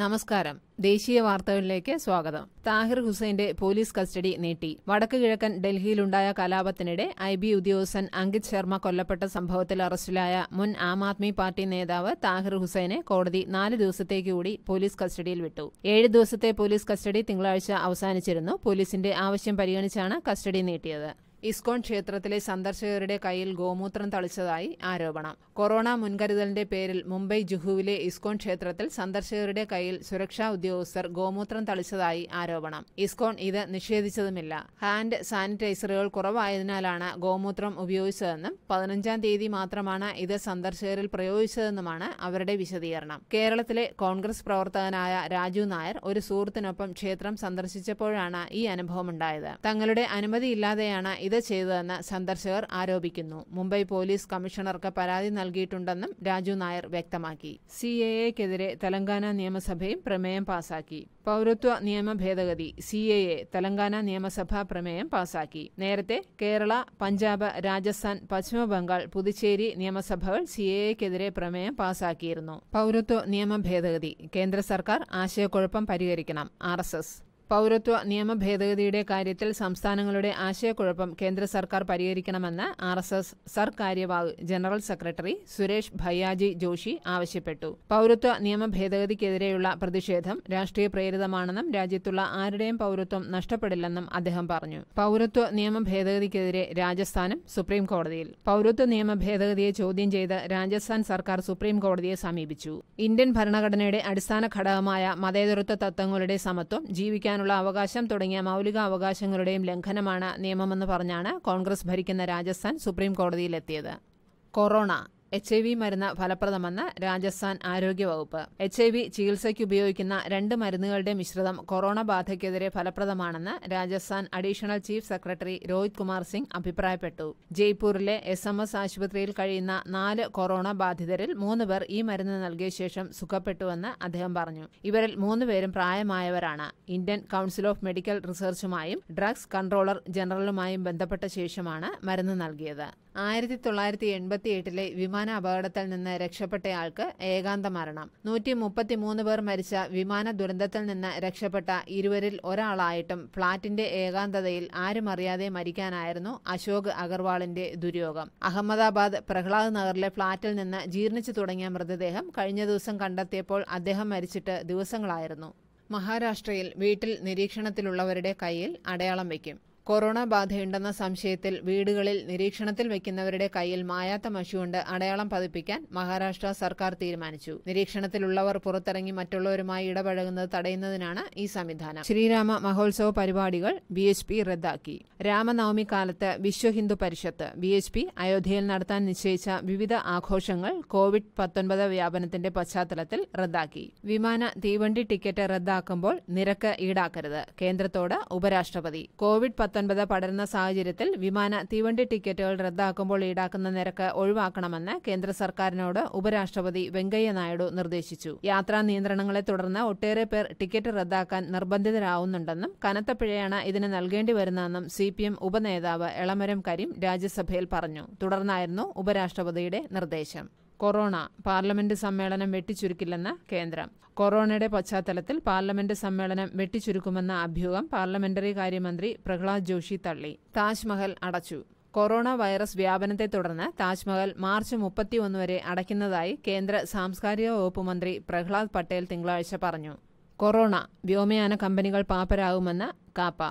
നമസ്കാരം ദേശീയ വാർത്തകളിലേക്ക് സ്വാഗതം താഹിർ ഹുസൈന്റെ പോലീസ് കസ്റ്റഡി നീട്ടി വടക്കു കിഴക്കൻ ഡൽഹിയിലുണ്ടായ കലാപത്തിനിടെ ഐ ബി ഉദ്യോഗസ്ഥൻ അങ്കിത് ശർമ്മ കൊല്ലപ്പെട്ട സംഭവത്തിൽ അറസ്റ്റിലായ മുൻ ആം ആദ്മി പാർട്ടി നേതാവ് താഹിർ ഹുസൈനെ കോടതി നാല് ദിവസത്തേക്ക് കൂടി പോലീസ് കസ്റ്റഡിയിൽ വിട്ടു ഏഴ് ദിവസത്തെ പോലീസ് കസ്റ്റഡി തിങ്കളാഴ്ച അവസാനിച്ചിരുന്നു പോലീസിന്റെ ആവശ്യം പരിഗണിച്ചാണ് കസ്റ്റഡി നീട്ടിയത് ഇസ്കോൺ ക്ഷേത്രത്തിലെ സന്ദർശകരുടെ കയ്യിൽ ഗോമൂത്രം തളിച്ചതായി ആരോപണം കൊറോണ മുൻകരുതലിന്റെ പേരിൽ മുംബൈ ജുഹുവിലെ ഇസ്കോൺ ക്ഷേത്രത്തിൽ സന്ദർശകരുടെ കയ്യിൽ സുരക്ഷാ ഉദ്യോഗസ്ഥർ ഗോമൂത്രം തളിച്ചതായി ആരോപണം ഇസ്കോൺ ഇത് നിഷേധിച്ചതുമില്ല ഹാൻഡ് സാനിറ്റൈസറുകൾ കുറവായതിനാലാണ് ഗോമൂത്രം ഉപയോഗിച്ചതെന്നും പതിനഞ്ചാം തീയതി മാത്രമാണ് ഇത് സന്ദർശകരിൽ പ്രയോഗിച്ചതെന്നുമാണ് അവരുടെ വിശദീകരണം കേരളത്തിലെ കോൺഗ്രസ് പ്രവർത്തകനായ രാജു നായർ ഒരു സുഹൃത്തിനൊപ്പം ക്ഷേത്രം സന്ദർശിച്ചപ്പോഴാണ് ഈ അനുഭവമുണ്ടായത് തങ്ങളുടെ അനുമതിയില്ലാതെയാണ് ഇത് ചെയ്തതെന്ന് സന്ദർശകർ ആരോപിക്കുന്നു മുംബൈ പോലീസ് കമ്മീഷണർക്ക് പരാതി നൽകിയിട്ടുണ്ടെന്നും രാജു നായർ വ്യക്തമാക്കി സി എ എക്കെതിരെ തെലങ്കാന നിയമസഭയും പ്രമേയം പാസാക്കി പൗരത്വ നിയമ ഭേദഗതി സി എ എ തെലങ്കാന നിയമസഭാ പ്രമേയം പാസാക്കി നേരത്തെ കേരള പഞ്ചാബ് രാജസ്ഥാൻ പശ്ചിമബംഗാൾ പുതുച്ചേരി നിയമസഭകൾ സി എ എക്കെതിരെ പ്രമേയം പാസാക്കിയിരുന്നു പൗരത്വ നിയമ ഭേദഗതി കേന്ദ്ര സർക്കാർ ആശയക്കുഴപ്പം പരിഹരിക്കണം ആർ എസ് എസ് പൗരത്വ നിയമ ഭേദഗതിയുടെ കാര്യത്തിൽ സംസ്ഥാനങ്ങളുടെ ആശയക്കുഴപ്പം കേന്ദ്ര സർക്കാർ പരിഹരിക്കണമെന്ന് ആർ എസ് എസ് സർ ജനറൽ സെക്രട്ടറി സുരേഷ് ഭയ്യാജി ജോഷി ആവശ്യപ്പെട്ടു പൗരത്വ നിയമ ഭേദഗതിക്കെതിരെയുള്ള പ്രതിഷേധം രാഷ്ട്രീയ പ്രേരിതമാണെന്നും രാജ്യത്തുള്ള ആരുടെയും പൗരത്വം നഷ്ടപ്പെടില്ലെന്നും അദ്ദേഹം പറഞ്ഞു പൗരത്വ നിയമ ഭേദഗതിക്കെതിരെ രാജസ്ഥാനും സുപ്രീം കോടതിയിൽ പൗരത്വ നിയമ ഭേദഗതിയെ ചോദ്യം ചെയ്ത് രാജസ്ഥാൻ സർക്കാർ സുപ്രീം കോടതിയെ സമീപിച്ചു ഇന്ത്യൻ ഭരണഘടനയുടെ അടിസ്ഥാന ഘടകമായ മതേതരത്വ തത്വങ്ങളുടെ സമത്വം ജീവിക്കാൻ ജീവിക്കാനുള്ള അവകാശം തുടങ്ങിയ മൗലിക അവകാശങ്ങളുടെയും ലംഘനമാണ് നിയമമെന്ന് പറഞ്ഞാണ് കോൺഗ്രസ് ഭരിക്കുന്ന രാജസ്ഥാൻ സുപ്രീം കോടതിയിലെത്തിയത് കൊറോണ എച്ച് ഐ വി മരുന്ന് ഫലപ്രദമെന്ന് രാജസ്ഥാൻ ആരോഗ്യവകുപ്പ് എച്ച് ഐ വി ചികിത്സയ്ക്ക് ഉപയോഗിക്കുന്ന രണ്ട് മരുന്നുകളുടെ മിശ്രിതം കൊറോണ ബാധയ്ക്കെതിരെ ഫലപ്രദമാണെന്ന് Rajasthan additional chief secretary Rohit Kumar Singh അഭിപ്രായപ്പെട്ടു ജയ്പൂരിലെ എസ് എം എസ് ആശുപത്രിയിൽ കഴിയുന്ന നാല് കൊറോണ ബാധിതരിൽ മൂന്ന് പേർ ഈ മരുന്ന് നൽകിയ ശേഷം സുഖപ്പെട്ടുവെന്ന് അദ്ദേഹം പറഞ്ഞു ഇവരിൽ പേരും പ്രായമായവരാണ് ഇന്ത്യൻ കൌൺസിൽ ഓഫ് മെഡിക്കൽ റിസർച്ചുമായും ഡ്രഗ്സ് കൺട്രോളർ ജനറലുമായും ബന്ധപ്പെട്ട ശേഷമാണ് മരുന്ന് നൽകിയത് ആയിരത്തി തൊള്ളായിരത്തി എൺപത്തി എട്ടിലെ വിമാന അപകടത്തിൽ നിന്ന് രക്ഷപ്പെട്ടയാൾക്ക് ഏകാന്ത മരണം നൂറ്റി മുപ്പത്തി മൂന്ന് പേർ മരിച്ച വിമാന ദുരന്തത്തിൽ നിന്ന് രക്ഷപ്പെട്ട ഇരുവരിൽ ഒരാളായിട്ടും ഫ്ളാറ്റിന്റെ ഏകാന്തതയിൽ ആരും അറിയാതെ മരിക്കാനായിരുന്നു അശോക് അഗർവാളിന്റെ ദുര്യോഗം അഹമ്മദാബാദ് പ്രഹ്ലാദ് നഗറിലെ ഫ്ളാറ്റിൽ നിന്ന് ജീർണിച്ചു തുടങ്ങിയ മൃതദേഹം കഴിഞ്ഞ ദിവസം കണ്ടെത്തിയപ്പോൾ അദ്ദേഹം മരിച്ചിട്ട് ദിവസങ്ങളായിരുന്നു മഹാരാഷ്ട്രയിൽ വീട്ടിൽ നിരീക്ഷണത്തിലുള്ളവരുടെ കയ്യിൽ അടയാളം വയ്ക്കും കൊറോണ ബാധയുണ്ടെന്ന സംശയത്തിൽ വീടുകളിൽ നിരീക്ഷണത്തിൽ വയ്ക്കുന്നവരുടെ കയ്യിൽ മായാത്ത മഷികൊണ്ട് അടയാളം പതിപ്പിക്കാൻ മഹാരാഷ്ട്ര സർക്കാർ തീരുമാനിച്ചു നിരീക്ഷണത്തിലുള്ളവർ പുറത്തിറങ്ങി മറ്റുള്ളവരുമായി ഇടപഴകുന്നത് തടയുന്നതിനാണ് ഈ സംവിധാനം ശ്രീരാമ മഹോത്സവ പരിപാടികൾ ബി എച്ച് പി റദ്ദാക്കി രാമനവമി കാലത്ത് Vishwa Hindu Parishad B H P അയോധ്യയിൽ നടത്താൻ നിശ്ചയിച്ച വിവിധ ആഘോഷങ്ങൾ കോവിഡ് പത്തൊൻപത് വ്യാപനത്തിന്റെ പശ്ചാത്തലത്തിൽ റദ്ദാക്കി വിമാന തീവണ്ടി ടിക്കറ്റ് റദ്ദാക്കുമ്പോൾ നിരക്ക് ഈടാക്കരുത് കേന്ദ്രത്തോട് ഉപരാഷ്ട്രപതി കോവിഡ് പത്തൊൻപത് പടരുന്ന സാഹചര്യത്തിൽ വിമാന തീവണ്ടി ടിക്കറ്റുകൾ റദ്ദാക്കുമ്പോൾ ഈടാക്കുന്ന നിരക്ക് ഒഴിവാക്കണമെന്ന് കേന്ദ്ര സർക്കാരിനോട് ഉപരാഷ്ട്രപതി വെങ്കയ്യ നായിഡു നിർദ്ദേശിച്ചു യാത്രാ നിയന്ത്രണങ്ങളെ തുടർന്ന് ഒട്ടേറെ പേർ ടിക്കറ്റ് റദ്ദാക്കാൻ നിർബന്ധിതരാവുന്നുണ്ടെന്നും കനത്ത പിഴയാണ് ഇതിന് നൽകേണ്ടി വരുന്നതെന്നും സി പി എം ഉപനേതാവ് എളമരം കരീം രാജ്യസഭയിൽ പറഞ്ഞു തുടർന്നായിരുന്നു ഉപരാഷ്ട്രപതിയുടെ നിർദ്ദേശം കൊറോണ പാർലമെന്റ് സമ്മേളനം വെട്ടിച്ചുരുക്കില്ലെന്ന് കേന്ദ്രം കൊറോണയുടെ പശ്ചാത്തലത്തിൽ പാർലമെന്റ് സമ്മേളനം വെട്ടിച്ചുരുക്കുമെന്ന അഭ്യൂഹം പാർലമെന്ററി കാര്യമന്ത്രി പ്രഹ്ലാദ് ജോഷി തള്ളി താജ്മഹൽ അടച്ചു കൊറോണ വൈറസ് വ്യാപനത്തെ തുടർന്ന് താജ്മഹൽ മാർച്ച് മുപ്പത്തിയൊന്ന് വരെ അടയ്ക്കുന്നതായി കേന്ദ്ര സാംസ്കാരിക വകുപ്പ് മന്ത്രി പ്രഹ്ലാദ് പട്ടേൽ തിങ്കളാഴ്ച പറഞ്ഞു കൊറോണ വ്യോമയാന കമ്പനികൾ പാപ്പരാകുമെന്ന് കാപ്പ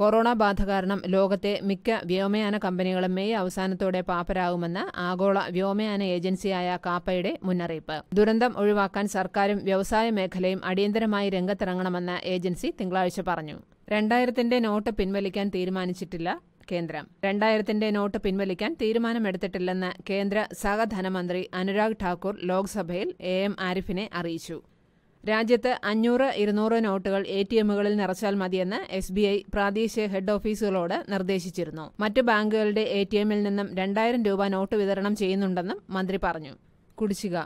കൊറോണ ബാധ കാരണം ലോകത്തെ മിക്ക വ്യോമയാന കമ്പനികളും മെയ് അവസാനത്തോടെ പാപ്പരാകുമെന്ന് ആഗോള വ്യോമയാന ഏജൻസിയായ കാപ്പയുടെ മുന്നറിയിപ്പ് ദുരന്തം ഒഴിവാക്കാൻ സർക്കാരും വ്യവസായ മേഖലയും അടിയന്തരമായി രംഗത്തിറങ്ങണമെന്ന് ഏജൻസി തിങ്കളാഴ്ച പറഞ്ഞു രണ്ടായിരത്തിന്റെ നോട്ട് പിൻവലിക്കാൻ തീരുമാനിച്ചിട്ടില്ല കേന്ദ്രം രണ്ടായിരത്തിന്റെ നോട്ട് പിൻവലിക്കാൻ തീരുമാനമെടുത്തിട്ടില്ലെന്ന് കേന്ദ്ര സഹധനമന്ത്രി അനുരാഗ് ഠാക്കൂർ ലോക്സഭയിൽ എ എം ആരിഫിനെ അറിയിച്ചു രാജ്യത്ത് അഞ്ഞൂറ് ഇരുന്നൂറ് നോട്ടുകൾ എ ടി എമ്മുകളിൽ നിറച്ചാൽ മതിയെന്ന് എസ് ബി ഐ പ്രാദേശിക ഹെഡ് ഓഫീസുകളോട് നിർദ്ദേശിച്ചിരുന്നു മറ്റ് ബാങ്കുകളുടെ എ ടി എമ്മിൽ നിന്നും രണ്ടായിരം രൂപ നോട്ട് വിതരണം ചെയ്യുന്നുണ്ടെന്നും മന്ത്രി പറഞ്ഞു കുടിശ്ശിക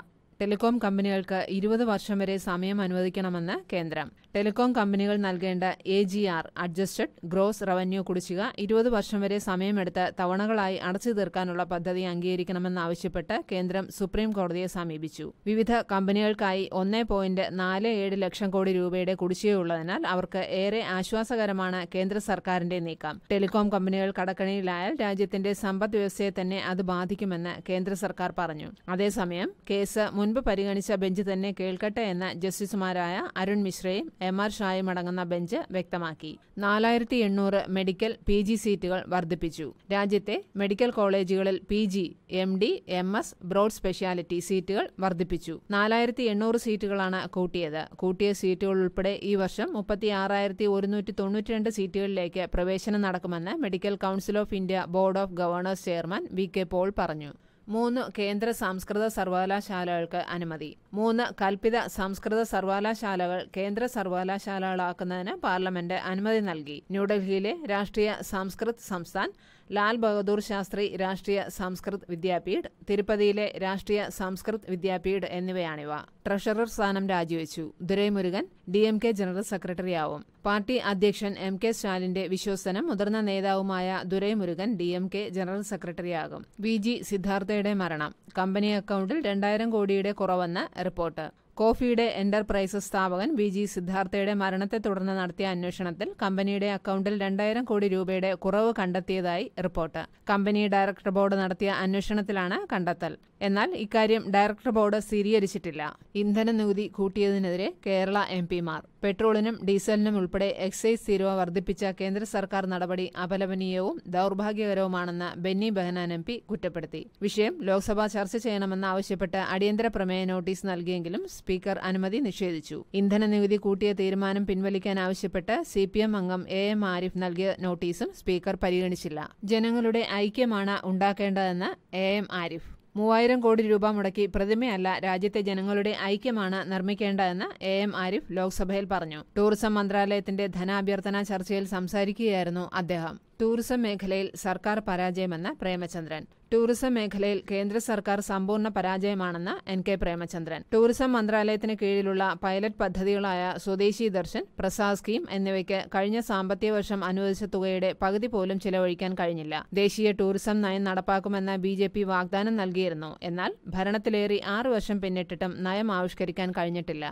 ടെലികോം കമ്പനികൾക്ക് ഇരുപത് വർഷം വരെ സമയം അനുവദിക്കണമെന്ന് കേന്ദ്രം ടെലികോം കമ്പനികൾ നൽകേണ്ട A G R adjusted gross revenue കുടിശ്ശിക ഇരുപത് വർഷം വരെ സമയമെടുത്ത് തവണകളായി അടച്ചു തീർക്കാനുള്ള പദ്ധതി അംഗീകരിക്കണമെന്നാവശ്യപ്പെട്ട് കേന്ദ്രം സുപ്രീം കോടതിയെ സമീപിച്ചു വിവിധ കമ്പനികൾക്കായി ഒന്നേ പോയിന്റ് നാല് ഏഴ് ലക്ഷം കോടി രൂപയുടെ കുടിശ്ശികയുള്ളതിനാൽ അവർക്ക് ഏറെ ആശ്വാസകരമാണ് കേന്ദ്ര സർക്കാരിന്റെ നീക്കം ടെലികോം കമ്പനികൾ കടക്കണിയിലായാൽ രാജ്യത്തിന്റെ സമ്പദ് വ്യവസ്ഥയെ തന്നെ അത് ബാധിക്കുമെന്ന് കേന്ദ്ര സർക്കാർ പറഞ്ഞു അതേസമയം കേസ് മുൻ മുൻപ് പരിഗണിച്ച ബെഞ്ച് തന്നെ കേൾക്കട്ടെ എന്ന് ജസ്റ്റിസുമാരായ അരുൺ മിശ്രയും എം ആർ ഷായും അടങ്ങുന്ന ബെഞ്ച് വ്യക്തമാക്കി നാലായിരത്തി എണ്ണൂറ് മെഡിക്കൽ പി ജി സീറ്റുകൾ വർദ്ധിപ്പിച്ചു രാജ്യത്തെ മെഡിക്കൽ കോളേജുകളിൽ P G M D M S broad speciality സീറ്റുകൾ വർദ്ധിപ്പിച്ചു നാലായിരത്തി എണ്ണൂറ് സീറ്റുകളാണ് കൂട്ടിയത് കൂട്ടിയ സീറ്റുകൾ ഉൾപ്പെടെ ഈ വർഷം മുപ്പത്തി ആറായിരത്തി ഒരുന്നൂറ്റി തൊണ്ണൂറ്റിരണ്ട് സീറ്റുകളിലേക്ക് പ്രവേശനം നടക്കുമെന്ന് medical council of India board of governors chairman V K Paul പറഞ്ഞു മൂന്ന് കേന്ദ്ര സംസ്കൃത സർവകലാശാലകൾക്ക് അനുമതി മൂന്ന് കൽപ്പിത സംസ്കൃത സർവകലാശാലകൾ കേന്ദ്ര സർവകലാശാലകളാക്കുന്നതിന് പാർലമെന്റ് അനുമതി നൽകി ന്യൂഡൽഹിയിലെ രാഷ്ട്രീയ സംസ്കൃത് സംസ്ഥാൻ ലാൽ ബഹദൂർ ശാസ്ത്രി രാഷ്ട്രീയ സംസ്കൃത് വിദ്യാപീഠ് തിരുപ്പതിയിലെ രാഷ്ട്രീയ സംസ്കൃത് വിദ്യാപീഠ് എന്നിവയാണിവ ട്രഷറർ സ്ഥാനം രാജിവെച്ചു Duraimurugan D M K general സെക്രട്ടറിയാവും പാർട്ടി അധ്യക്ഷൻ എം കെ സ്റ്റാലിന്റെ വിശ്വസനം മുതിർന്ന നേതാവുമായ Duraimurugan D M K general സെക്രട്ടറിയാകും വി ജി സിദ്ധാർത്ഥയുടെ മരണം കമ്പനി അക്കൗണ്ടിൽ രണ്ടായിരം കോടിയുടെ കുറവെന്ന് റിപ്പോർട്ട് കോഫിയുടെ എന്റർപ്രൈസസ് സ്ഥാപകൻ വി ജി സിദ്ധാർത്ഥയുടെ മരണത്തെ തുടർന്ന് നടത്തിയ അന്വേഷണത്തിൽ കമ്പനിയുടെ അക്കൗണ്ടിൽ രണ്ടായിരം കോടി രൂപയുടെ കുറവ് കണ്ടെത്തിയതായി റിപ്പോർട്ട് കമ്പനി ഡയറക്ടർ ബോർഡ് നടത്തിയ അന്വേഷണത്തിലാണ് കണ്ടെത്തൽ എന്നാൽ ഇക്കാര്യം ഡയറക്ടർ ബോർഡ് സ്ഥിരീകരിച്ചിട്ടില്ല ഇന്ധന നികുതി കൂട്ടിയതിനെതിരെ കേരള എം പിമാർ പെട്രോളിനും ഡീസലിനും ഉൾപ്പെടെ എക്സൈസ് തീരുവ വർദ്ധിപ്പിച്ച കേന്ദ്ര സർക്കാർ നടപടി അപലപനീയവും ദൌർഭാഗ്യകരവുമാണെന്ന് ബെന്നി ബെഹനാൻ എം പി കുറ്റപ്പെടുത്തി വിഷയം ലോക്സഭ ചർച്ച ചെയ്യണമെന്ന് ആവശ്യപ്പെട്ട് അടിയന്തര പ്രമേയ നോട്ടീസ് നൽകിയെങ്കിലും സ്പീക്കർ അനുമതി നിഷേധിച്ചു ഇന്ധന നികുതി കൂട്ടിയ തീരുമാനം പിൻവലിക്കാൻ ആവശ്യപ്പെട്ട് സി പി എം അംഗം എ എം ആരിഫ് നൽകിയ നോട്ടീസും സ്പീക്കർ പരിഗണിച്ചില്ല ജനങ്ങളുടെ ഐക്യമാണ് ഉണ്ടാക്കേണ്ടതെന്ന് എ എം ആരിഫ് മൂവായിരം കോടി രൂപ മുടക്കി പ്രതിമയല്ല രാജ്യത്തെ ജനങ്ങളുടെ ഐക്യമാണ് നിർമ്മിക്കേണ്ടതെന്ന് എ എം ആരിഫ് ലോക്സഭയിൽ പറഞ്ഞു ടൂറിസം മന്ത്രാലയത്തിന്റെ ധനാഭ്യർത്ഥന ചർച്ചയിൽ സംസാരിക്കുകയായിരുന്നു അദ്ദേഹം ടൂറിസം മേഖലയിൽ സർക്കാർ പരാജയമെന്ന് പ്രേമചന്ദ്രൻ ടൂറിസം മേഖലയിൽ കേന്ദ്ര സർക്കാർ സമ്പൂർണ്ണ പരാജയമാണെന്ന് എൻ കെ പ്രേമചന്ദ്രൻ ടൂറിസം മന്ത്രാലയത്തിന് കീഴിലുള്ള പൈലറ്റ് പദ്ധതികളായ സ്വദേശി ദർശൻ പ്രസാദ് സ്കീം എന്നിവയ്ക്ക് കഴിഞ്ഞ സാമ്പത്തിക വർഷം അനുവദിച്ച തുകയുടെ പകുതി പോലും ചിലവഴിക്കാൻ കഴിഞ്ഞില്ല ദേശീയ ടൂറിസം നയം നടപ്പാക്കുമെന്ന ബി ജെ പി വാഗ്ദാനം നൽകിയിരുന്നു എന്നാൽ ഭരണത്തിലേറി ആറു വർഷം പിന്നിട്ടിട്ടും നയം ആവിഷ്കരിക്കാൻ കഴിഞ്ഞിട്ടില്ല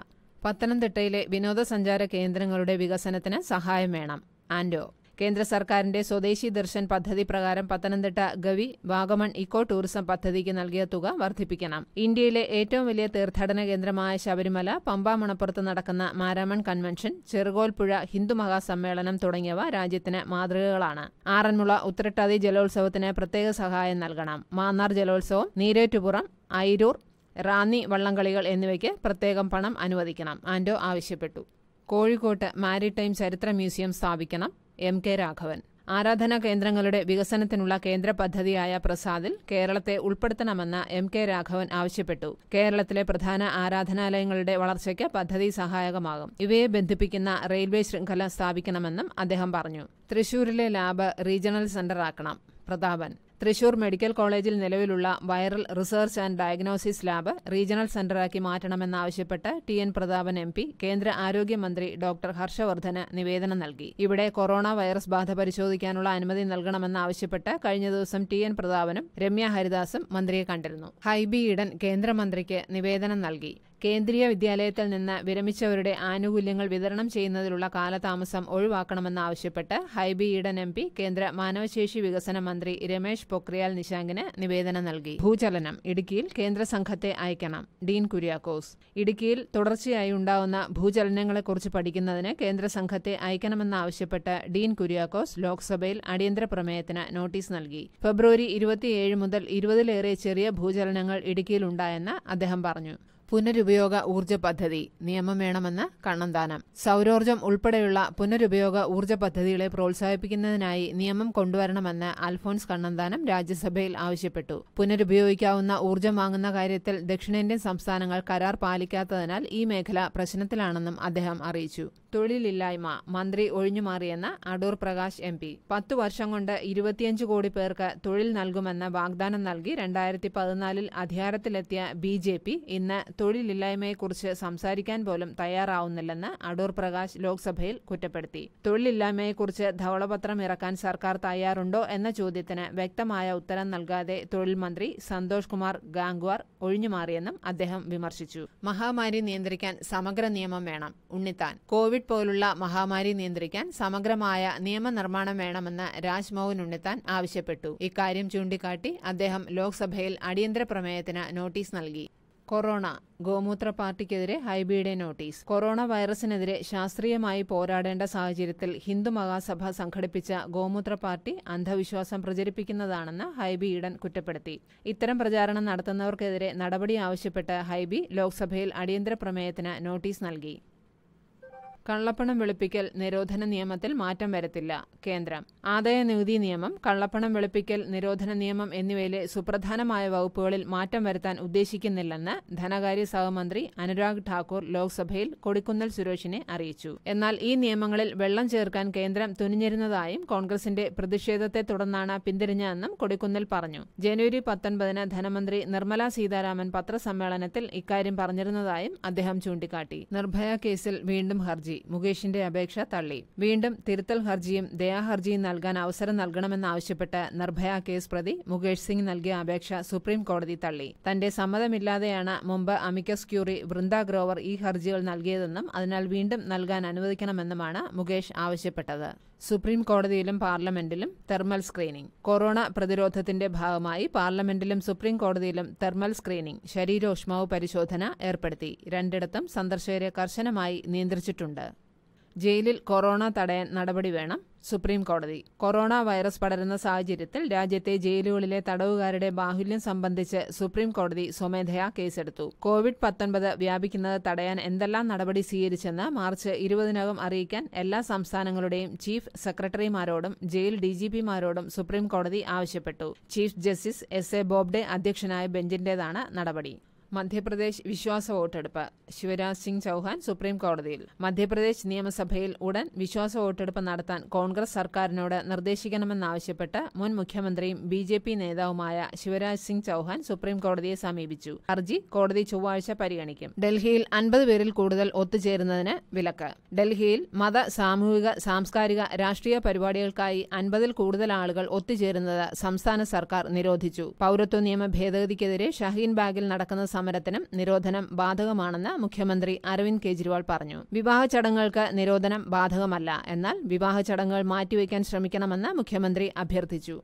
പത്തനംതിട്ടയിലെ വിനോദസഞ്ചാര കേന്ദ്രങ്ങളുടെ വികസനത്തിന് സഹായം വേണം ആൻഡോ കേന്ദ്ര സർക്കാരിന്റെ സ്വദേശി ദർശൻ പദ്ധതി പ്രകാരം പത്തനംതിട്ട ഗവി വാഗമൺ ഇക്കോ ടൂറിസം പദ്ധതിക്ക് നൽകിയ തുക വർദ്ധിപ്പിക്കണം ഇന്ത്യയിലെ ഏറ്റവും വലിയ തീർത്ഥാടന കേന്ദ്രമായ ശബരിമല പമ്പാമണപ്പുറത്ത് നടക്കുന്ന മാരാമൺ കൺവെൻഷൻ ചെറുകോൽപ്പുഴ ഹിന്ദു മഹാസമ്മേളനം തുടങ്ങിയവ രാജ്യത്തിന് മാതൃകകളാണ് ആറന്മുള ഉത്തരട്ടാതി ജലോത്സവത്തിന് പ്രത്യേക സഹായം നൽകണം മാന്നാർ ജലോത്സവം നീരേറ്റുപുറം ഐരൂർ റാന്നി വള്ളംകളികൾ എന്നിവയ്ക്ക് പ്രത്യേകം പണം അനുവദിക്കണം ആൻഡോ ആവശ്യപ്പെട്ടു കോഴിക്കോട്ട് മാരിടൈം ചരിത്ര മ്യൂസിയം സ്ഥാപിക്കണം എം കെ രാഘവൻ ആരാധനാ കേന്ദ്രങ്ങളുടെ വികസനത്തിനുള്ള കേന്ദ്ര പദ്ധതിയായ പ്രസാദിൽ കേരളത്തെ ഉൾപ്പെടുത്തണമെന്ന എം കെ രാഘവൻ ആവശ്യപ്പെട്ടു കേരളത്തിലെ പ്രധാന ആരാധനാലയങ്ങളുടെ വളർച്ചയ്ക്ക് പദ്ധതി സഹായകമാകും ഇവയെ ബന്ധിപ്പിക്കുന്ന റെയിൽവേ ശൃംഖല സ്ഥാപിക്കണമെന്നും അദ്ദേഹം പറഞ്ഞു തൃശൂരിലെ ലാബ് റീജിയണൽ സെന്ററാക്കണം പ്രതാപൻ തൃശൂർ മെഡിക്കൽ കോളേജിൽ നിലവിലുള്ള viral research and diagnosis lab regional സെന്ററാക്കി മാറ്റണമെന്നാവശ്യപ്പെട്ട് T N Prathapan M P കേന്ദ്ര ആരോഗ്യമന്ത്രി ഡോക്ടർ ഹർഷവർദ്ധന് നിവേദനം നൽകി ഇവിടെ കൊറോണ വൈറസ് ബാധ പരിശോധിക്കാനുള്ള അനുമതി നൽകണമെന്നാവശ്യപ്പെട്ട് കഴിഞ്ഞ ദിവസം ടി എൻ പ്രതാപനും രമ്യ ഹരിദാസും മന്ത്രിയെ കണ്ടിരുന്നു ഹൈബി ഈഡൻ കേന്ദ്രമന്ത്രിക്ക് നിവേദനം നൽകി കേന്ദ്രീയ വിദ്യാലയത്തിൽ നിന്ന് വിരമിച്ചവരുടെ ആനുകൂല്യങ്ങൾ വിതരണം ചെയ്യുന്നതിലുള്ള കാലതാമസം ഒഴിവാക്കണമെന്നാവശ്യപ്പെട്ട് ഹൈബി ഈഡൻ എം പി കേന്ദ്ര മാനവശേഷി വികസന മന്ത്രി രമേശ് പൊക്രിയാൽ നിശാങ്കിന് നിവേദനം നൽകി ഭൂചലനം ഇടുക്കിയിൽ കേന്ദ്ര സംഘത്തെ അയക്കണം ഡീൻ കുര്യാക്കോസ് ഇടുക്കിയിൽ തുടർച്ചയായി ഉണ്ടാവുന്ന ഭൂചലനങ്ങളെക്കുറിച്ച് പഠിക്കുന്നതിന് കേന്ദ്ര സംഘത്തെ അയക്കണമെന്നാവശ്യപ്പെട്ട് ഡീൻ കുര്യാക്കോസ് ലോക്സഭയിൽ അടിയന്തര പ്രമേയത്തിന് നോട്ടീസ് നൽകി ഫെബ്രുവരി ഇരുപത്തിയേഴ് മുതൽ ഇരുപതിലേറെ ചെറിയ ഭൂചലനങ്ങൾ ഇടുക്കിയിലുണ്ടായെന്ന് അദ്ദേഹം പറഞ്ഞു പുനരുപയോഗ ഊർജ്ജ പദ്ധതി നിയമം വേണമെന്ന് കണ്ണന്താനം സൗരോർജ്ജം ഉൾപ്പെടെയുള്ള പുനരുപയോഗ ഊർജ്ജ പദ്ധതികളെ പ്രോത്സാഹിപ്പിക്കുന്നതിനായി നിയമം കൊണ്ടുവരണമെന്ന് അൽഫോൺസ് കണ്ണന്താനം രാജ്യസഭയിൽ ആവശ്യപ്പെട്ടു പുനരുപയോഗിക്കാവുന്ന ഊർജ്ജം വാങ്ങുന്ന കാര്യത്തിൽ ദക്ഷിണേന്ത്യൻ സംസ്ഥാനങ്ങൾ കരാർ പാലിക്കാത്തതിനാൽ ഈ മേഖല പ്രശ്നത്തിലാണെന്നും അദ്ദേഹം അറിയിച്ചു തൊഴിലില്ലായ്മ മന്ത്രി ഒഴിഞ്ഞുമാറിയെന്ന അടൂർ പ്രകാശ് എം പി പത്തു വർഷം കൊണ്ട് ഇരുപത്തിയഞ്ച് കോടി പേർക്ക് തൊഴിൽ നൽകുമെന്ന വാഗ്ദാനം നൽകി രണ്ടായിരത്തി പതിനാലിൽ അധികാരത്തിലെത്തിയ ബി ജെ പി ഇന്ന് തൊഴിലില്ലായ്മയെക്കുറിച്ച് സംസാരിക്കാൻ പോലും തയ്യാറാവുന്നില്ലെന്ന് അടൂർ പ്രകാശ് ലോക്സഭയിൽ കുറ്റപ്പെടുത്തി തൊഴിലില്ലായ്മയെക്കുറിച്ച് ധവളപത്രം ഇറക്കാൻ സർക്കാർ തയ്യാറുണ്ടോ എന്ന ചോദ്യത്തിന് വ്യക്തമായ ഉത്തരം നൽകാതെ തൊഴിൽ മന്ത്രി സന്തോഷ് കുമാർ ഗാംഗ്വാർ ഒഴിഞ്ഞുമാറിയെന്നും അദ്ദേഹം വിമർശിച്ചു മഹാമാരി നിയന്ത്രിക്കാൻ സമഗ്ര നിയമം വേണം ഉണ്ണിത്താൻ കോവിഡ് പോലുള്ള മഹാമാരി നിയന്ത്രിക്കാൻ സമഗ്രമായ നിയമനിർമ്മാണം വേണമെന്ന് രാജ്മോഹൻ ഉണ്ണിത്താൻ ആവശ്യപ്പെട്ടു ഇക്കാര്യം ചൂണ്ടിക്കാട്ടി അദ്ദേഹം ലോക്സഭയിൽ അടിയന്തര പ്രമേയത്തിന് നോട്ടീസ് നൽകി കൊറോണ ഗോമൂത്ര പാർട്ടിക്കെതിരെ ഹൈബിയുടെ നോട്ടീസ് കൊറോണ വൈറസിനെതിരെ ശാസ്ത്രീയമായി പോരാടേണ്ട സാഹചര്യത്തിൽ ഹിന്ദു മഹാസഭ സംഘടിപ്പിച്ച ഗോമൂത്ര പാർട്ടി അന്ധവിശ്വാസം പ്രചരിപ്പിക്കുന്നതാണെന്ന് ഹൈബി ഈഡൻ കുറ്റപ്പെടുത്തി ഇത്തരം പ്രചാരണം നടത്തുന്നവർക്കെതിരെ നടപടി ആവശ്യപ്പെട്ട് ഹൈബി ലോക്സഭയിൽ അടിയന്തര പ്രമേയത്തിന് നോട്ടീസ് നൽകി കള്ളപ്പണം വെളുപ്പിക്കൽ നിരോധന നിയമത്തിൽ മാറ്റം വരത്തില്ല കേന്ദ്രം ആദായ നികുതി നിയമം കള്ളപ്പണം വെളുപ്പിക്കൽ നിരോധന നിയമം എന്നിവയിലെ സുപ്രധാനമായ വകുപ്പുകളിൽ മാറ്റം വരുത്താൻ ഉദ്ദേശിക്കുന്നില്ലെന്ന് ധനകാര്യ സഹമന്ത്രി അനുരാഗ് ഠാക്കൂർ ലോക്സഭയിൽ കൊടിക്കുന്നൽ സുരേഷിനെ അറിയിച്ചു എന്നാൽ ഈ നിയമങ്ങളിൽ വെള്ളം ചേർക്കാൻ കേന്ദ്രം തുനിഞ്ഞിരുന്നതായും കോൺഗ്രസിന്റെ പ്രതിഷേധത്തെ തുടർന്നാണ് പിന്തിരിഞ്ഞതെന്നും കൊടിക്കുന്നൽ പറഞ്ഞു ജനുവരി പത്തൊൻപതിന് ധനമന്ത്രി നിർമ്മല സീതാരാമൻ പത്രസമ്മേളനത്തിൽ ഇക്കാര്യം പറഞ്ഞിരുന്നതായും അദ്ദേഹം ചൂണ്ടിക്കാട്ടി നിർഭയ കേസിൽ വീണ്ടും ഹർജി ഹർജി മുകേഷിന്റെ അപേക്ഷ തള്ളി വീണ്ടും തിരുത്തൽ ഹർജിയും ദയാഹർജിയും നൽകാൻ അവസരം നൽകണമെന്നാവശ്യപ്പെട്ട് നിർഭയ കേസ് പ്രതി മുകേഷ് സിംഗ് നൽകിയ അപേക്ഷ സുപ്രീം കോടതി തള്ളി തന്റെ സമ്മതമില്ലാതെയാണ് മുമ്പ് അമിക്കസ് ക്യൂറി വൃന്ദ ഗ്രോവർ ഈ ഹർജികൾ നൽകിയതെന്നും അതിനാൽ വീണ്ടും നൽകാൻ അനുവദിക്കണമെന്നുമാണ് മുകേഷ് ആവശ്യപ്പെട്ടത് സുപ്രീം കോടതിയിലും പാർലമെന്റിലും തെർമൽ സ്ക്രീനിംഗ് കൊറോണ പ്രതിരോധത്തിന്റെ ഭാഗമായി പാർലമെന്റിലും സുപ്രീം കോടതിയിലും തെർമൽ സ്ക്രീനിംഗ് ശരീരോഷ്മാവ് പരിശോധന ഏർപ്പെടുത്തി രണ്ടിടത്തും സന്ദർശകരെ കർശനമായി നിയന്ത്രിച്ചിട്ടുണ്ട് ജയിലിൽ കൊറോണ തടയാൻ നടപടി വേണം സുപ്രീം കോടതി കൊറോണ വൈറസ് പടരുന്ന സാഹചര്യത്തിൽ രാജ്യത്തെ ജയിലുകളിലെ തടവുകാരുടെ ബാഹുല്യം സംബന്ധിച്ച് സുപ്രീം കോടതി സ്വമേധയാ കേസെടുത്തു കോവിഡ് പത്തൊൻപത് വ്യാപിക്കുന്നത് തടയാൻ എന്തെല്ലാം നടപടി സ്വീകരിച്ചെന്ന് മാർച്ച് ഇരുപതിനകം അറിയിക്കാൻ എല്ലാ സംസ്ഥാനങ്ങളുടെയും ചീഫ് സെക്രട്ടറിമാരോടും ജയിൽ ഡിജിപിമാരോടും സുപ്രീം കോടതി ആവശ്യപ്പെട്ടു chief justice S A Bobde അധ്യക്ഷനായ ബെഞ്ചിന്റേതാണ് നടപടി മധ്യപ്രദേശ് വിശ്വാസ വോട്ടെടുപ്പ് ശിവരാജ് സിംഗ് ചൌഹാൻ സുപ്രീം കോടതിയിൽ മധ്യപ്രദേശ് നിയമസഭയിൽ ഉടൻ വിശ്വാസ വോട്ടെടുപ്പ് നടത്താൻ കോൺഗ്രസ് സർക്കാരിനോട് നിർദ്ദേശിക്കണമെന്നാവശ്യപ്പെട്ട് മുൻ മുഖ്യമന്ത്രിയും ബി ജെ പി നേതാവുമായ ശിവരാജ് സിംഗ് ചൌഹാൻ സുപ്രീം കോടതിയെ സമീപിച്ചു ഹർജി കോടതി ചൊവ്വാഴ്ച പരിഗണിക്കും ഡൽഹിയിൽ അൻപത് പേരിൽ കൂടുതൽ ഒത്തുചേരുന്നതിന് വിലക്ക് ഡൽഹിയിൽ മത സാമൂഹിക സാംസ്കാരിക രാഷ്ട്രീയ പരിപാടികൾക്കായി അൻപതിൽ കൂടുതൽ ആളുകൾ ഒത്തുചേരുന്നത് സംസ്ഥാന സർക്കാർ നിരോധിച്ചു പൌരത്വ നിയമ ഭേദഗതിക്കെതിരെ ഷഹീൻ ബാഗിൽ നടക്കുന്ന സമരത്തിനും നിരോധനം ബാധകമാണെന്ന് മുഖ്യമന്ത്രി അരവിന്ദ് കെജ്രിവാൾ പറഞ്ഞു വിവാഹ ചടങ്ങുകൾക്ക് നിരോധനം ബാധകമല്ല എന്നാൽ വിവാഹ ചടങ്ങുകൾ മാറ്റിവയ്ക്കാൻ ശ്രമിക്കണമെന്ന് മുഖ്യമന്ത്രി അഭ്യർത്ഥിച്ചു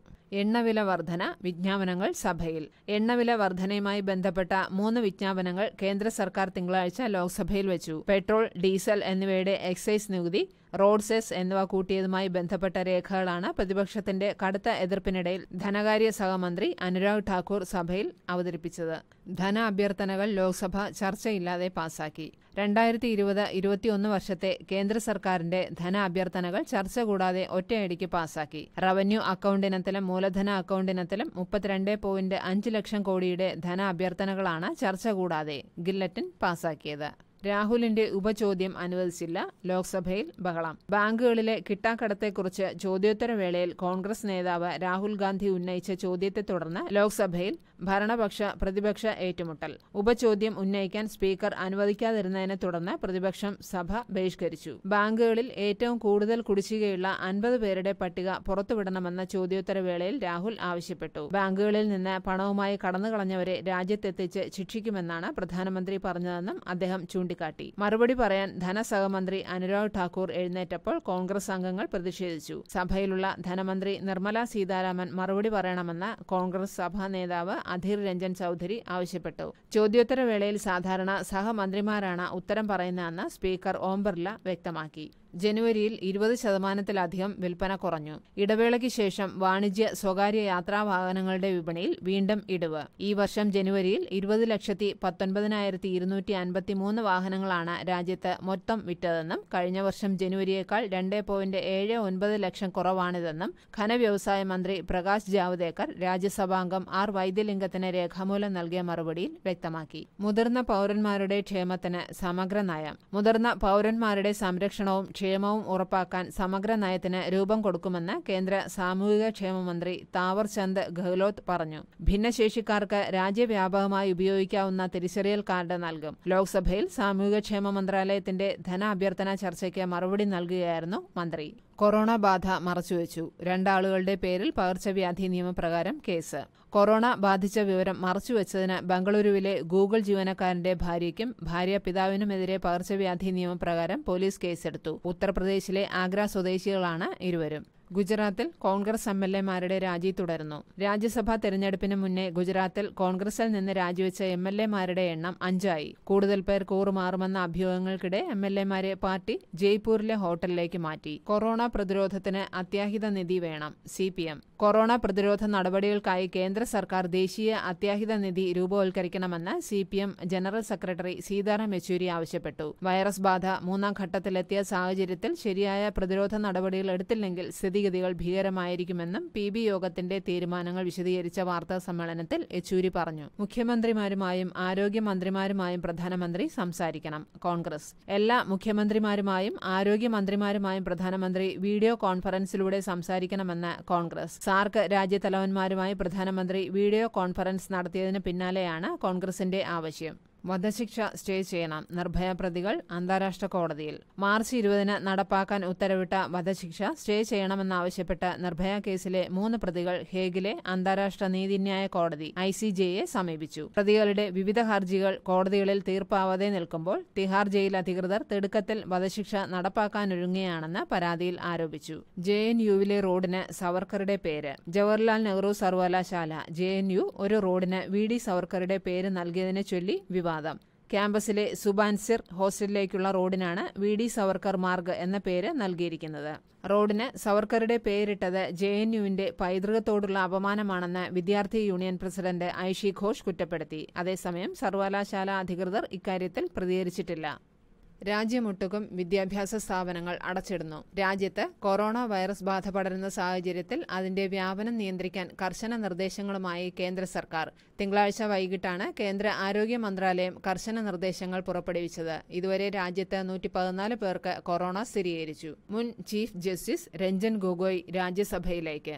എണ്ണവില വർധന വിജ്ഞാപനങ്ങൾ സഭയിൽ എണ്ണവില വർധനയുമായി ബന്ധപ്പെട്ട മൂന്ന് വിജ്ഞാപനങ്ങൾ കേന്ദ്ര സർക്കാർ തിങ്കളാഴ്ച ലോക്സഭയിൽ വെച്ചു പെട്രോൾ ഡീസൽ എന്നിവയുടെ എക്സൈസ് നികുതി റോഡ്സെസ് എന്നിവ കൂട്ടിയതുമായി ബന്ധപ്പെട്ട രേഖകളാണ് പ്രതിപക്ഷത്തിന്റെ കടുത്ത എതിർപ്പിനിടയിൽ ധനകാര്യ സഹമന്ത്രി അനുരാഗ് ഠാക്കൂർ സഭയിൽ അവതരിപ്പിച്ചത് ധന അഭ്യർത്ഥനകൾ ലോക്സഭ ചർച്ചയില്ലാതെ പാസാക്കി രണ്ടായിരത്തി ഇരുപത് ഇരുപത്തിയൊന്ന് വർഷത്തെ കേന്ദ്ര സർക്കാരിന്റെ ധന അഭ്യർത്ഥനകൾ ചർച്ച കൂടാതെ ഒറ്റയടിക്ക് പാസാക്കി റവന്യൂ അക്കൌണ്ടിനത്തിലും മൂലധന അക്കൌണ്ടിനത്തിലും മുപ്പത്തിരണ്ട് പോയിന്റ് അഞ്ച് ലക്ഷം കോടിയുടെ ധന അഭ്യർത്ഥനകളാണ് ചർച്ച കൂടാതെ ഗില്ലറ്റിൻ പാസാക്കിയത് രാഹുലിന്റെ ഉപചോദ്യം അനുവദിച്ചില്ല ലോക്സഭയിൽ ബഹളം ബാങ്കുകളിലെ കിട്ടാക്കടത്തെക്കുറിച്ച് ചോദ്യോത്തരവേളയിൽ കോൺഗ്രസ് നേതാവ് രാഹുൽ ഗാന്ധി ഉന്നയിച്ച ചോദ്യത്തെ തുടർന്ന് ലോക്സഭയിൽ ഭരണപക്ഷ പ്രതിപക്ഷ ഏറ്റുമുട്ടൽ ഉപചോദ്യം ഉന്നയിക്കാൻ സ്പീക്കർ അനുവദിക്കാതിരുന്നതിനെ തുടർന്ന് പ്രതിപക്ഷം സഭ ബഹിഷ്കരിച്ചു ബാങ്കുകളിൽ ഏറ്റവും കൂടുതൽ കുടിശ്ശികയുള്ള അൻപത് പേരുടെ പട്ടിക പുറത്തുവിടണമെന്ന ചോദ്യോത്തരവേളയിൽ രാഹുൽ ആവശ്യപ്പെട്ടു ബാങ്കുകളിൽ നിന്ന് പണവുമായി കടന്നുകളഞ്ഞവരെ രാജ്യത്തെത്തിച്ച് ശിക്ഷിക്കുമെന്നാണ് പ്രധാനമന്ത്രി പറഞ്ഞതെന്നും അദ്ദേഹം ചൂണ്ടിക്കാട്ടി മറുപടി പറയാൻ ധനസഹമന്ത്രി അനുരാഗ് ഠാക്കൂർ എഴുന്നേറ്റപ്പോൾ കോൺഗ്രസ് അംഗങ്ങൾ പ്രതിഷേധിച്ചു സഭയിലുള്ള ധനമന്ത്രി നിർമ്മല സീതാരാമൻ മറുപടി പറയണമെന്ന് കോൺഗ്രസ് സഭാ നേതാവ് അധീർ രഞ്ജൻ ചൌധരി ആവശ്യപ്പെട്ടു ചോദ്യോത്തരവേളയിൽ സാധാരണ സഹമന്ത്രിമാരാണ് ഉത്തരം പറയുന്നതെന്ന് സ്പീക്കർ ഓം ബിർള വ്യക്തമാക്കി ജനുവരിയിൽ ഇരുപത് ശതമാനത്തിലധികം വിൽപ്പന കുറഞ്ഞു ഇടവേളയ്ക്ക് ശേഷം വാണിജ്യ സ്വകാര്യ യാത്രാ വാഹനങ്ങളുടെ വിപണിയിൽ വീണ്ടും ഇടിവ് ഈ വർഷം ജനുവരിയിൽ ഇരുപത് ലക്ഷത്തി പത്തൊൻപതിനായിരത്തി ഇരുന്നൂറ്റി അൻപത്തിമൂന്ന് വാഹനങ്ങളാണ് രാജ്യത്ത് മൊത്തം വിറ്റതെന്നും കഴിഞ്ഞ വർഷം ജനുവരിയേക്കാൾ രണ്ട് പോയിന്റ് ഏഴ് ഒൻപത് ലക്ഷം കുറവാണിതെന്നും ഖനവ്യവസായ മന്ത്രി പ്രകാശ് ജാവ്ദേക്കർ രാജ്യസഭാംഗം ആർ വൈദ്യലിംഗത്തിന് രേഖാമൂലം നൽകിയ മറുപടിയിൽ വ്യക്തമാക്കി മുതിർന്ന പൌരന്മാരുടെ ക്ഷേമത്തിന് സമഗ്ര നയം മുതിർന്ന പൌരന്മാരുടെ സംരക്ഷണവും ക്ഷേമവും ഉറപ്പാക്കാൻ സമഗ്ര നയത്തിന് രൂപം കൊടുക്കുമെന്ന് കേന്ദ്ര സാമൂഹിക ക്ഷേമ മന്ത്രി താവർചന്ദ് ഗെഹ്ലോത്ത് പറഞ്ഞു ഭിന്നശേഷിക്കാർക്ക് രാജ്യവ്യാപകമായി ഉപയോഗിക്കാവുന്ന തിരിച്ചറിയൽ കാർഡ് നൽകും ലോക്സഭയിൽ സാമൂഹികക്ഷേമ മന്ത്രാലയത്തിന്റെ അഭ്യർത്ഥന ചർച്ചയ്ക്ക് മറുപടി നൽകുകയായിരുന്നു മന്ത്രി കൊറോണ ബാധ മറച്ചുവെച്ചു രണ്ടാളുകളുടെ പേരിൽ പകർച്ചവ്യാധി നിയമപ്രകാരം കേസ് കൊറോണ ബാധിച്ച വിവരം മറച്ചുവെച്ചതിന് ബംഗളൂരുവിലെ ഗൂഗിൾ ജീവനക്കാരന്റെ ഭാര്യയ്ക്കും ഭാര്യ പിതാവിനുമെതിരെ പകർച്ചവ്യാധി നിയമപ്രകാരം പോലീസ് കേസെടുത്തു ഉത്തർപ്രദേശിലെ ആഗ്ര സ്വദേശികളാണ് ഇരുവരും ഗുജറാത്തിൽ കോൺഗ്രസ് എം എൽ മാരുടെ രാജി തുടരുന്നു രാജ്യസഭാ തെരഞ്ഞെടുപ്പിന് മുന്നേ ഗുജറാത്തിൽ കോൺഗ്രസിൽ നിന്ന് രാജിവെച്ച എം എൽ മാരുടെ എണ്ണം അഞ്ചായി കൂടുതൽ പേർ കൂറുമാറുമെന്ന അഭ്യൂഹങ്ങൾക്കിടെ എം എൽ മാരെ പാർട്ടി ജയ്പൂരിലെ ഹോട്ടലിലേക്ക് മാറ്റി കൊറോണ പ്രതിരോധത്തിന് അത്യാഹിത നിധി വേണം സി പി എം കൊറോണ പ്രതിരോധ നടപടികൾക്കായി കേന്ദ്ര സർക്കാർ ദേശീയ അത്യാഹിത നിധി രൂപവൽക്കരിക്കണമെന്ന് C P M general secretary Sitaram Yechury ആവശ്യപ്പെട്ടു വൈറസ് ബാധ മൂന്നാം ഘട്ടത്തിലെത്തിയ സാഹചര്യത്തിൽ ശരിയായ പ്രതിരോധ നടപടികൾ എടുത്തില്ലെങ്കിൽ സ്ഥിതി സ്ഥിതിഗതികൾ ഭീകരമായിരിക്കുമെന്നും പി ബി യോഗത്തിന്റെ തീരുമാനങ്ങൾ വിശദീകരിച്ച വാർത്താ സമ്മേളനത്തിൽ യെച്ചൂരി പറഞ്ഞു മുഖ്യമന്ത്രിമാരുമായും ആരോഗ്യമന്ത്രിമാരുമായും പ്രധാനമന്ത്രി സംസാരിക്കണം കോൺഗ്രസ് എല്ലാ മുഖ്യമന്ത്രിമാരുമായും ആരോഗ്യമന്ത്രിമാരുമായും പ്രധാനമന്ത്രി വീഡിയോ കോൺഫറൻസിലൂടെ സംസാരിക്കണമെന്ന് കോൺഗ്രസ് സാർക്ക് രാജ്യതലവന്മാരുമായി പ്രധാനമന്ത്രി വീഡിയോ കോൺഫറൻസ് നടത്തിയതിന് പിന്നാലെയാണ് കോൺഗ്രസിന്റെ ആവശ്യം വധശിക്ഷ സ്റ്റേ ചെയ്യണം നിർഭയ പ്രതികൾ അന്താരാഷ്ട്ര കോടതിയിൽ മാർച്ച് ഇരുപതിന് നടപ്പാക്കാൻ ഉത്തരവിട്ട വധശിക്ഷ സ്റ്റേ ചെയ്യണമെന്നാവശ്യപ്പെട്ട് നിർഭയ കേസിലെ മൂന്ന് പ്രതികൾ ഹേഗിലെ അന്താരാഷ്ട്ര നീതിന്യായ കോടതി ഐ സി ജെയെ സമീപിച്ചു പ്രതികളുടെ വിവിധ ഹർജികൾ കോടതികളിൽ തീർപ്പാവാതെ നിൽക്കുമ്പോൾ തിഹാർ ജയിൽ അധികൃതർ തിടുക്കത്തിൽ വധശിക്ഷ നടപ്പാക്കാനൊരുങ്ങുകയാണെന്ന് പരാതിയിൽ ആരോപിച്ചു ജെ എൻ യുവിലെ റോഡിന് സവർക്കറുടെ പേര് ജവഹർലാൽ നെഹ്റു സർവകലാശാല ജെ എൻ യു ഒരു റോഡിന് വി ഡി സവർക്കറുടെ പേര് നൽകിയതിനെ ചൊല്ലി വിവാദം പാത ക്യാമ്പസിലെ സുബാൻസിർ ഹോസ്റ്റലിലേക്കുള്ള റോഡിനാണ് വി ഡി സവർക്കർ മാർഗ് എന്ന പേര് നൽകിയിരിക്കുന്നത് റോഡിന് സവർക്കറുടെ പേരിട്ടത് ജെ എൻ യുവിന്റെ പൈതൃകത്തോടുള്ള അപമാനമാണെന്ന് വിദ്യാർത്ഥി യൂണിയൻ പ്രസിഡന്റ് ഐഷി ഘോഷ് കുറ്റപ്പെടുത്തി അതേസമയം സർവകലാശാല അധികൃതർ ഇക്കാര്യത്തിൽ പ്രതികരിച്ചിട്ടില്ല രാജ്യമൊട്ടുക്കും വിദ്യാഭ്യാസ സ്ഥാപനങ്ങൾ അടച്ചിടുന്നു രാജ്യത്ത് കൊറോണ വൈറസ് ബാധ പടരുന്ന സാഹചര്യത്തിൽ അതിന്റെ വ്യാപനം നിയന്ത്രിക്കാൻ കർശന നിർദ്ദേശങ്ങളുമായി കേന്ദ്ര സർക്കാർ തിങ്കളാഴ്ച വൈകിട്ടാണ് കേന്ദ്ര ആരോഗ്യ മന്ത്രാലയം കർശന നിർദ്ദേശങ്ങൾ പുറപ്പെടുവിച്ചത് ഇതുവരെ രാജ്യത്ത് നൂറ്റി പതിനാല് പേർക്ക് കൊറോണ സ്ഥിരീകരിച്ചു മുൻ ചീഫ് ജസ്റ്റിസ് രഞ്ജൻ ഗൊഗോയ് രാജ്യസഭയിലേക്ക്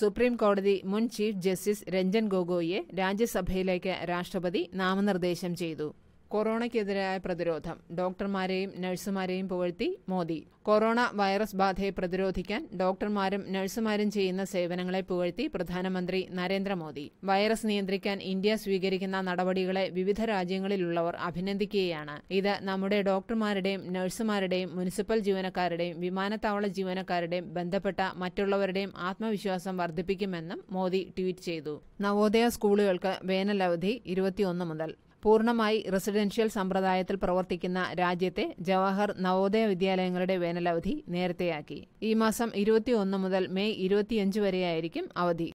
സുപ്രീം കോടതി മുൻ ചീഫ് ജസ്റ്റിസ് രഞ്ജൻ ഗൊഗോയിയെ രാജ്യസഭയിലേക്ക് രാഷ്ട്രപതി നാമനിർദ്ദേശം ചെയ്തു കൊറോണയ്ക്കെതിരായ പ്രതിരോധം ഡോക്ടർമാരെയും നഴ്സുമാരെയും പുകഴ്ത്തി മോദി കൊറോണ വൈറസ് ബാധയെ പ്രതിരോധിക്കാൻ ഡോക്ടർമാരും നഴ്സുമാരും ചെയ്യുന്ന സേവനങ്ങളെ പുകഴ്ത്തി പ്രധാനമന്ത്രി നരേന്ദ്രമോദി വൈറസ് നിയന്ത്രിക്കാൻ ഇന്ത്യ സ്വീകരിക്കുന്ന നടപടികളെ വിവിധ രാജ്യങ്ങളിലുള്ളവർ അഭിനന്ദിക്കുകയാണ് ഇത് നമ്മുടെ ഡോക്ടർമാരുടെയും നഴ്സുമാരുടെയും മുനിസിപ്പൽ ജീവനക്കാരുടെയും വിമാനത്താവള ജീവനക്കാരുടെയും ബന്ധപ്പെട്ട മറ്റുള്ളവരുടെയും ആത്മവിശ്വാസം വർദ്ധിപ്പിക്കുമെന്നും മോദി ട്വീറ്റ് ചെയ്തു നവോദയ സ്കൂളുകൾക്ക് വേനലവധി ഇരുപത്തിയൊന്ന് മുതൽ പൂർണ്ണമായി റെസിഡൻഷ്യൽ സമ്പ്രദായത്തിൽ പ്രവർത്തിക്കുന്ന രാജ്യത്തെ ജവഹർ നവോദയ വിദ്യാലയങ്ങളുടെ വേനലവധി നേരത്തെയാക്കി ഈ മാസം ഇരുപത്തിയൊന്ന് മുതൽ മെയ് ഇരുപത്തിയഞ്ച് വരെയായിരിക്കും അവധി